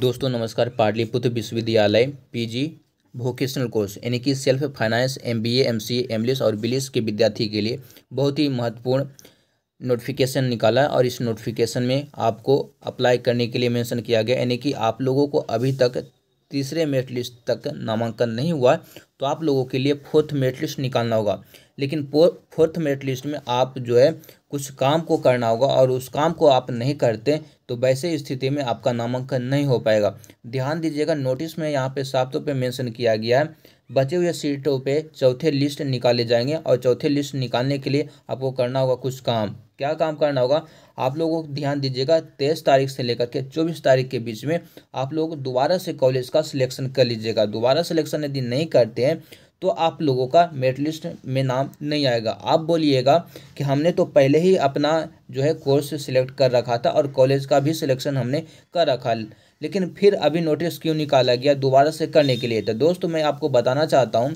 दोस्तों नमस्कार पाटलिपुत्र विश्वविद्यालय पीजी वोकेशनल कोर्स यानी कि self finance MBA MCA MLIS और बिलिस के विद्यार्थी के लिए बहुत ही महत्वपूर्ण नोटिफिकेशन निकाला और इस नोटिफिकेशन में आपको अप्लाई करने के लिए मेंशन किया गया यानी कि आप लोगों को अभी तक तीसरे मेरिट लिस्ट तक नामांकन नहीं हुआ तो आप लोगों के लिए फोर्थ मेरिट लिस्ट निकालना होगा लेकिन फोर्थ मेरिट लिस्ट में आप जो है कुछ काम को करना होगा और उस काम को आप नहीं करते तो वैसे स्थिति में आपका नामांकन नहीं हो पाएगा ध्यान दीजिएगा नोटिस में यहाँ पे साफ तौर पर मैंशन किया गया है बचे हुए सीटों पे चौथे लिस्ट निकाले जाएंगे और चौथे लिस्ट निकालने के लिए आपको करना होगा कुछ काम क्या काम करना होगा आप लोगों को ध्यान दीजिएगा तेईस तारीख से लेकर के चौबीस तारीख के बीच में आप लोग दोबारा से कॉलेज का सिलेक्शन कर लीजिएगा दोबारा सिलेक्शन यदि नहीं करते हैं तो आप लोगों का मेरिट लिस्ट में नाम नहीं आएगा आप बोलिएगा कि हमने तो पहले ही अपना जो है कोर्स सिलेक्ट कर रखा था और कॉलेज का भी सिलेक्शन हमने कर रखा लेकिन फिर अभी नोटिस क्यों निकाला गया दोबारा से करने के लिए तो दोस्तों मैं आपको बताना चाहता हूँ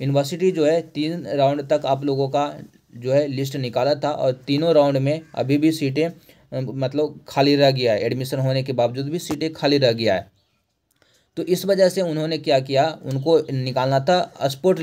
यूनिवर्सिटी जो है तीन राउंड तक आप लोगों का जो है लिस्ट निकाला था और तीनों राउंड में अभी भी सीटें मतलब खाली रह गया है एडमिशन होने के बावजूद भी सीटें खाली रह गया है तो इस वजह से उन्होंने क्या किया उनको निकालना था स्पोर्ट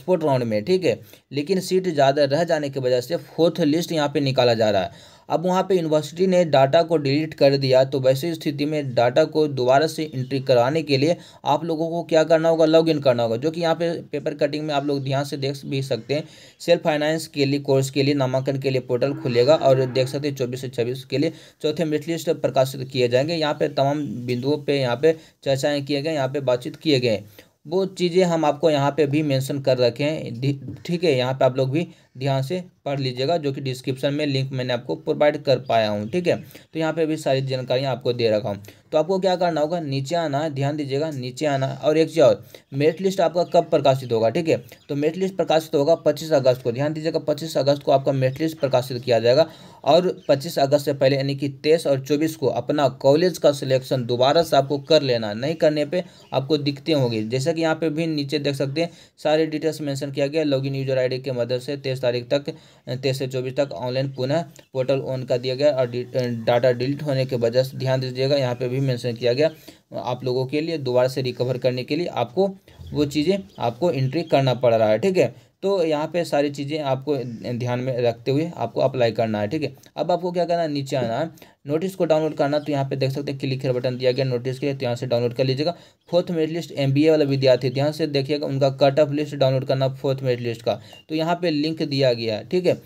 स्पोर्ट राउंड में ठीक है लेकिन सीट ज़्यादा रह जाने की वजह से फोर्थ लिस्ट यहाँ पे निकाला जा रहा है अब वहाँ पे यूनिवर्सिटी ने डाटा को डिलीट कर दिया तो वैसे स्थिति में डाटा को दोबारा से इंट्री कराने के लिए आप लोगों को क्या करना होगा लॉगिन करना होगा जो कि यहाँ पे पेपर कटिंग में आप लोग ध्यान से देख भी सकते हैं सेल्फ फाइनेंस के लिए कोर्स के लिए नामांकन के लिए पोर्टल खुलेगा और देख सकते हैं चौबीस से छब्बीस के लिए चौथे मेरिट लिस्ट प्रकाशित किए जाएंगे यहाँ पर तमाम बिंदुओं पर यहाँ पर चर्चाएँ किए गए यहाँ पर बातचीत किए गए वो चीज़ें हम आपको यहाँ पे भी मेंशन कर रखे हैं ठीक है यहाँ पे आप लोग भी ध्यान से पढ़ लीजिएगा जो कि डिस्क्रिप्शन में लिंक मैंने आपको प्रोवाइड कर पाया हूँ ठीक है तो यहाँ पे भी सारी जानकारियाँ आपको दे रखा हूँ तो आपको क्या करना होगा नीचे आना है ध्यान दीजिएगा नीचे आना और एक चीज़ और मेरिट लिस्ट आपका कब प्रकाशित होगा ठीक है तो मेरिट लिस्ट प्रकाशित होगा पच्चीस अगस्त को ध्यान दीजिएगा पच्चीस अगस्त को आपका मेरिट लिस्ट प्रकाशित किया जाएगा और पच्चीस अगस्त से पहले यानी कि तेईस और चौबीस को अपना कॉलेज का सिलेक्शन दोबारा से आपको कर लेना नहीं करने पर आपको दिखते होंगी जैसे कि यहाँ पर भी नीचे देख सकते हैं सारे डिटेल्स मैंशन किया गया लॉगिन यूजर आईडी के मदद से तेईस तारीख तक तेईस से चौबीस तक ऑनलाइन पुनः पोर्टल ऑन कर दिया गया और डाटा डिलीट होने की वजह से ध्यान दीजिएगा यहाँ पर भी भी मेंशन किया गया आप लोगों के लिए दोबारा से रिकवर करने के लिए आपको वो चीज़ें आपको एंट्री करना पड़ रहा है ठीक है तो यहाँ पे सारी चीज़ें आपको ध्यान में रखते हुए आपको अप्लाई करना है ठीक है अब आपको क्या करना है नीचे आना है नोटिस को डाउनलोड करना तो यहाँ पे देख सकते हैं क्लिक हेयर बटन दिया गया नोटिस के लिए तो यहाँ से डाउनलोड कर लीजिएगा फोर्थ मेरिट लिस्ट एम वाला विद्यार्थी ध्यान तो से देखिएगा उनका कट ऑफ लिस्ट डाउनलोड करना फोर्थ मेरिट लिस्ट का तो यहाँ पर लिंक दिया गया है ठीक है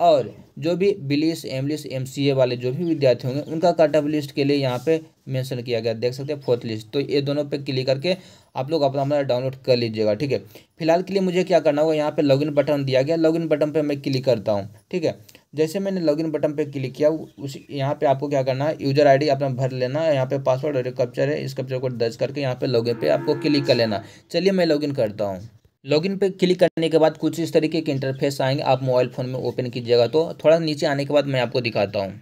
और जो भी बिलिस एमलिस एमसीए वाले जो भी विद्यार्थी होंगे उनका कट ऑफ लिस्ट के लिए यहाँ पे मेंशन किया गया देख सकते हैं फोर्थ लिस्ट तो ये दोनों पे क्लिक करके आप लोग अपना हमारा डाउनलोड कर लीजिएगा ठीक है फिलहाल के लिए मुझे क्या करना होगा यहाँ पे लॉगिन बटन दिया गया लॉगिन बटन पे मैं क्लिक करता हूँ ठीक है जैसे मैंने लॉगिन बटन पे क्लिक किया उस यहाँ पे आपको क्या करना है यूजर आईडी अपना भर लेना है यहाँ पे पासवर्ड और कप्चर है इस कप्चर को दर्ज करके यहाँ पे लॉगिन पे आपको क्लिक कर लेना चलिए मैं लॉगिन करता हूँ लॉगिन पे क्लिक करने के बाद कुछ इस तरीके के इंटरफेस आएंगे आप मोबाइल फ़ोन में ओपन कीजिएगा तो थोड़ा नीचे आने के बाद मैं आपको दिखाता हूँ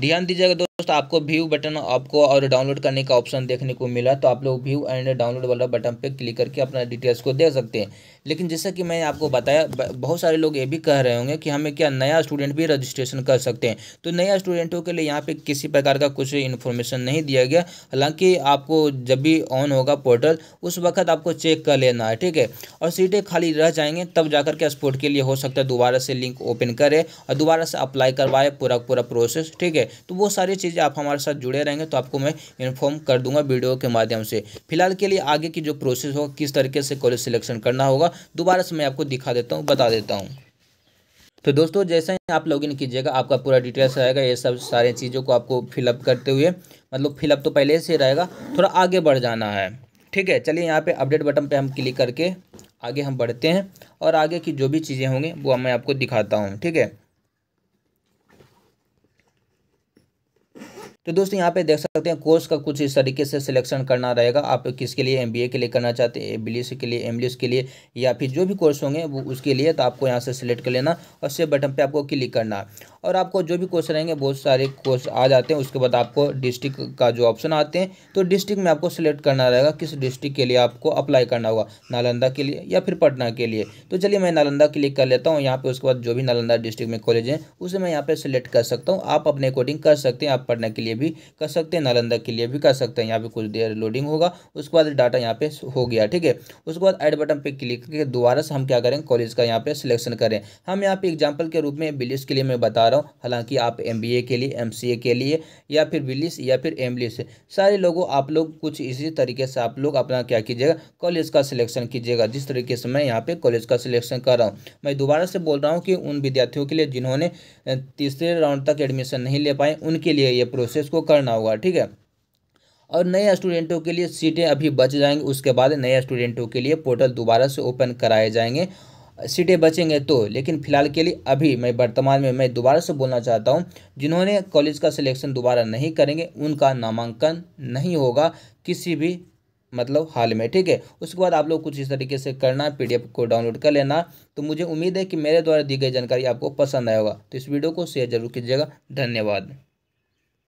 ध्यान दीजिएगा दोस्तों आपको व्यू बटन आपको और डाउनलोड करने का ऑप्शन देखने को मिला तो आप लोग व्यू एंड डाउनलोड वाला बटन पे क्लिक करके अपना डिटेल्स को दे सकते हैं लेकिन जैसा कि मैंने आपको बताया बहुत सारे लोग ये भी कह रहे होंगे कि हमें क्या नया स्टूडेंट भी रजिस्ट्रेशन कर सकते हैं तो नया स्टूडेंटों के लिए यहाँ पर किसी प्रकार का कुछ इन्फॉर्मेशन नहीं दिया गया हालांकि आपको जब भी ऑन होगा पोर्टल उस वक्त आपको चेक कर लेना है ठीक है और सीटें खाली रह जाएंगे तब जाकर के स्पोर्ट के लिए हो सकता है दोबारा से लिंक ओपन करे और दोबारा से अप्लाई करवाए पूरा पूरा प्रोसेस ठीक है तो वो सारी चीज़ आप हमारे साथ जुड़े रहेंगे तो आपको मैं इन्फॉर्म कर दूंगा वीडियो के माध्यम से फिलहाल के लिए आगे की जो प्रोसेस होगा किस तरीके से कॉलेज सिलेक्शन करना होगा दोबारा से मैं आपको दिखा देता हूँ बता देता हूँ तो दोस्तों जैसे ही आप लॉगिन कीजिएगा आपका पूरा डिटेल्स रहेगा ये सब सारी चीज़ों को आपको फिलअप करते हुए मतलब फिलअप तो पहले से रहेगा थोड़ा आगे बढ़ जाना है ठीक है चलिए यहाँ पे अपडेट बटन पे हम क्लिक करके आगे हम बढ़ते हैं और आगे की जो भी चीज़ें होंगी वो मैं आपको दिखाता हूँ ठीक है तो दोस्तों यहाँ पे देख सकते हैं कोर्स का कुछ इस तरीके से सिलेक्शन करना रहेगा आप किसके लिए एमबीए के लिए करना चाहते हैं एबिलिस के लिए एमलिस के लिए या फिर जो भी कोर्स होंगे वो उसके लिए तो आपको यहाँ से सिलेक्ट कर लेना और सेव बटन पर आपको क्लिक करना और आपको जो भी क्वेश्चन आएंगे बहुत सारे क्वेश्चन आ जाते हैं उसके बाद आपको डिस्ट्रिक्ट का जो ऑप्शन आते हैं तो डिस्ट्रिक्ट में आपको सिलेक्ट करना रहेगा किस डिस्ट्रिक्ट के लिए आपको अप्लाई करना होगा नालंदा के लिए या फिर पटना के लिए तो चलिए मैं नालंदा के लिए कर लेता हूँ यहाँ पर उसके बाद जो भी नालंदा डिस्ट्रिक्ट में कॉलेज हैं उसे मैं यहाँ पर सिलेक्ट कर सकता हूँ आप अपने अकॉर्डिंग कर सकते हैं आप पटना के लिए भी कर सकते हैं नालंदा के लिए भी कर सकते हैं यहाँ पर कुछ देर लोडिंग होगा उसके बाद डाटा यहाँ पे हो गया ठीक है उसके बाद एड बटन पर क्लिक करके दोबारा से हम क्या करें कॉलेज का यहाँ पर सिलेक्शन करें हम यहाँ पर एग्जाम्पल के रूप में बिलिस के लिए मैं बता बता रहा हूँ हालांकि आप एम के लिए एम के लिए या फिर बिलिस या फिर एम सारे लोगों आप लोग कुछ इसी तरीके से आप लोग अपना क्या कीजिएगा कॉलेज का सिलेक्शन कीजिएगा जिस तरीके से मैं यहाँ पे कॉलेज का सिलेक्शन कर रहा हूँ मैं दोबारा से बोल रहा हूँ कि उन विद्यार्थियों के लिए जिन्होंने तीसरे राउंड तक एडमिशन नहीं ले पाए उनके लिए ये प्रोसेस को करना होगा ठीक है और नए स्टूडेंटों के लिए सीटें अभी बच जाएंगी उसके बाद नए स्टूडेंटों के लिए पोर्टल दोबारा से ओपन कराए जाएंगे सीटें बचेंगे तो लेकिन फिलहाल के लिए अभी मैं वर्तमान में मैं दोबारा से बोलना चाहता हूँ जिन्होंने कॉलेज का सिलेक्शन दोबारा नहीं करेंगे उनका नामांकन नहीं होगा किसी भी मतलब हाल में ठीक है उसके बाद आप लोग कुछ इस तरीके से करना पीडीएफ को डाउनलोड कर लेना तो मुझे उम्मीद है कि मेरे द्वारा दी गई जानकारी आपको पसंद आएगा तो इस वीडियो को शेयर जरूर कीजिएगा धन्यवाद